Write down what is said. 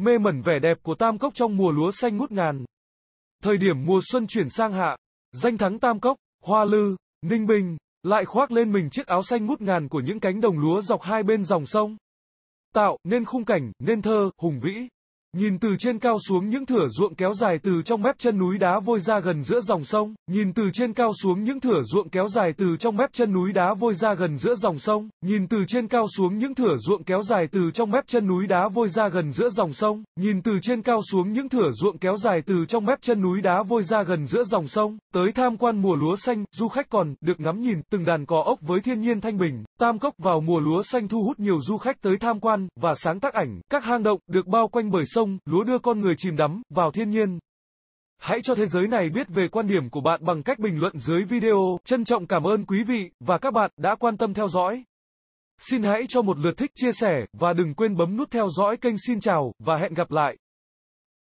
mê mẩn vẻ đẹp của Tam Cốc trong mùa lúa xanh ngút ngàn. Thời điểm mùa xuân chuyển sang hạ, danh thắng Tam Cốc, Hoa Lư, Ninh Bình, lại khoác lên mình chiếc áo xanh ngút ngàn của những cánh đồng lúa dọc hai bên dòng sông. Tạo nên khung cảnh, nên thơ, hùng vĩ. Nhìn từ trên cao xuống những thửa ruộng kéo dài từ trong mép chân núi đá vôi ra gần giữa dòng sông, nhìn từ trên cao xuống những thửa ruộng kéo dài từ trong mép chân núi đá vôi ra gần giữa dòng sông, nhìn từ trên cao xuống những thửa ruộng kéo dài từ trong mép chân núi đá vôi ra gần giữa dòng sông, nhìn từ trên cao xuống những thửa ruộng kéo dài từ trong mép chân núi đá vôi ra gần giữa dòng sông, Tới tham quan mùa lúa xanh, du khách còn được ngắm nhìn từng đàn cò ốc với thiên nhiên thanh bình. Tam Cốc vào mùa lúa xanh thu hút nhiều du khách tới tham quan và sáng tác ảnh. Các hang động được bao quanh bởi sông, lúa đưa con người chìm đắm vào thiên nhiên. Hãy cho thế giới này biết về quan điểm của bạn bằng cách bình luận dưới video. Trân trọng cảm ơn quý vị và các bạn đã quan tâm theo dõi. Xin hãy cho một lượt thích chia sẻ và đừng quên bấm nút theo dõi kênh xin chào và hẹn gặp lại.